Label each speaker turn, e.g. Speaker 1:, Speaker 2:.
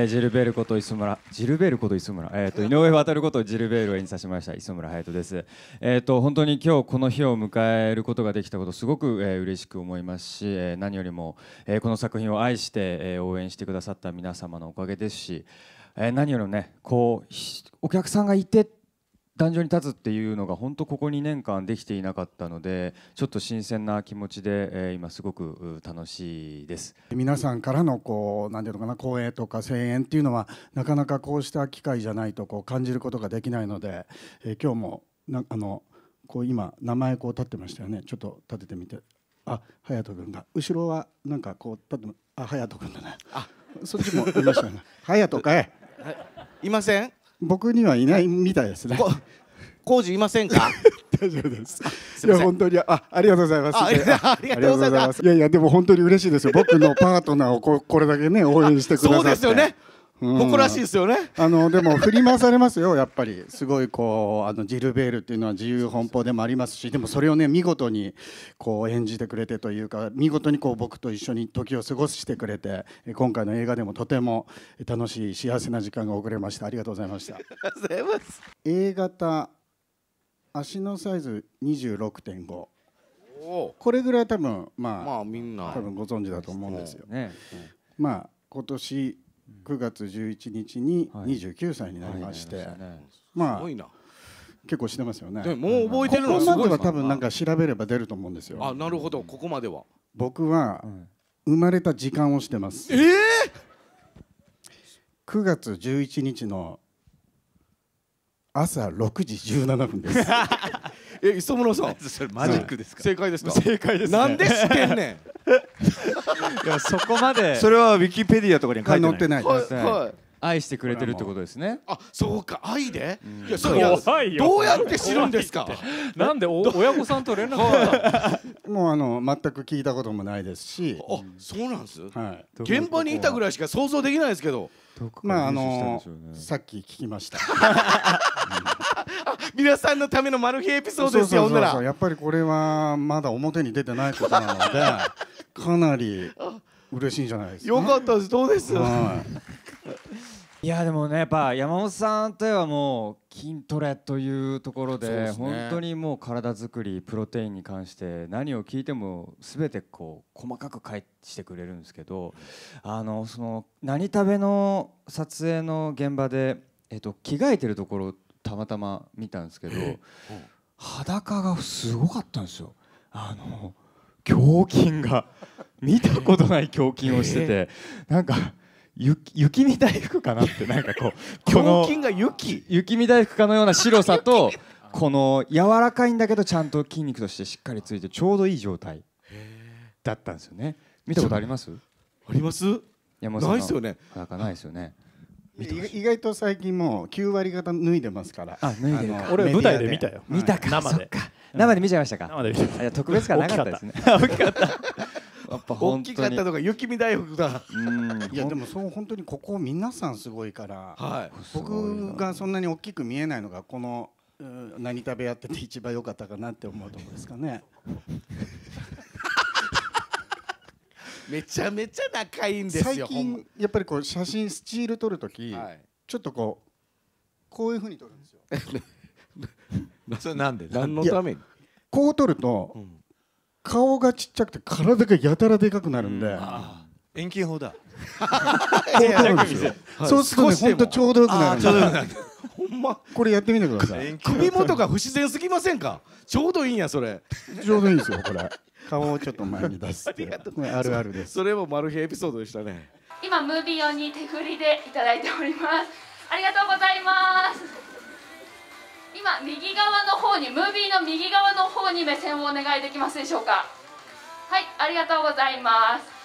Speaker 1: えー、ジルベルこと磯村ジルベルこと磯村、えーと、井上渡ることジルベルを演じさせました磯村隼人です、えーと、本当に今日この日を迎えることができたことすごく、えー、嬉しく思いますし、えー、何よりも、えー、この作品を愛して、えー、応援してくださった皆様のおかげですし、えー、何よりもねこうお客さんがいて壇上に立つっていうのが本当ここ2年間できていなかったのでちょっと新鮮な気持ちで、え今すごく楽しいです
Speaker 2: 皆さんからのこう何ていうのかな光栄とか声援っていうのはなかなかこうした機会じゃないとこう感じることができないので、えー、今日もなあのこう今名前こう立ってましたよねちょっと立ててみてあ隼人君が後ろはなんかこう立ってあ隼人君だねあそっちもいましたね隼人かえ、はい、いません僕にはいないみたいですね。工事いませんか。大丈夫です。いいや本当にあありがとうございます。ありがとうございます。いやいやでも本当に嬉しいですよ。僕のパートナーをここれだけね応援してくださって。そうですよね。うん、誇らしいですよねあのでも振り回されますよ、やっぱりすごいこうあのジルベールっていうのは自由奔放でもありますしでもそれをね見事にこう演じてくれてというか見事にこう僕と一緒に時を過ごしてくれて今回の映画でもとても楽しい幸せな時間が遅れましたありがとうございました。A 型足のサイズ26.5これぐららい多分まあ、まあ、みんな多分ご存知だと思うんですよ。ね、うん、まあ今年9月11日に29歳になりまして、まあ結構してますよね。もう覚えてるのここまでは多分なんか調べれば出ると思うんですよ。あなるほどここまでは。僕は生まれた時間をしてます。ええ9月11日の朝6時17分です え磯村さんそれマジックですか正解ですか正解ですなんで知ってんねん いやそこまでそ
Speaker 1: れはウィキペディアとかに書いてない載ってないはい愛してくれてるってことですね。
Speaker 2: あ、そうか、愛で。いや、そういや、どうやって知るんですか。なんで親御さんと連絡もうあの全く聞いたこともないですし。あ、そうなんです。はい。現場にいたぐらいしか想像できないですけど。まああのさっき聞きました。皆さんのためのマル秘エピソードですよほんならやっぱりこれはまだ表に出てないことなので かなり嬉しいんじゃないですか、よかったですどうです、は
Speaker 1: い、いやでもねやっぱ山本さんといえばもう筋トレというところで、ね、本当にもう体作りプロテインに関して何を聞いても全てこう細かく返してくれるんですけどあのその何食べの撮影の現場で、えっと、着替えてるところってたまたま見たんですけど、裸がすごかったんですよ。あの胸筋が 見たことない胸筋をしてて、なんか雪雪見大福かなってなんかこう 胸筋が雪雪見大福かのような白さと この柔らかいんだけどちゃんと筋肉としてしっかりついてちょうどいい状態だったんですよね見たことありますありますいやもうないですよね裸ないですよね
Speaker 2: 意外と最近もう9割方脱いでますからあ脱いでるか俺舞台で見たよ見たか生で生で見ちゃいましたか生で見ちゃいました特別感なかったですね大きかった
Speaker 1: 大きかったと か雪
Speaker 2: 見大福だいやでもそう本当にここ皆さんすごいから、僕がそんなに大きく見えないのがこの何食べやってて一番良かったかなって思うところですかね めちゃめちゃ仲いいんですよ最近やっぱりこう写真スチール撮る時、はい、ちょっとこうこういうふうに撮るんですよ それなんで何のためにこう撮ると、うん、顔がちっちゃくて体がやたらでかくなるんで、うん、遠近法だ そうするとね本当ちょうどよくなるんでほんまこれやってみてください首元が不自然すぎませんかちょうどいいんやそれちょうどいいんですよこれ顔をちょっと前に出すってい あるあるですそれもマル秘エピソードでしたね
Speaker 1: 今ムービー用に手振りでいただいておりますありがとうございます今右側の方にムービーの右側の方に目線をお願いできますでしょうかはいありがとうございます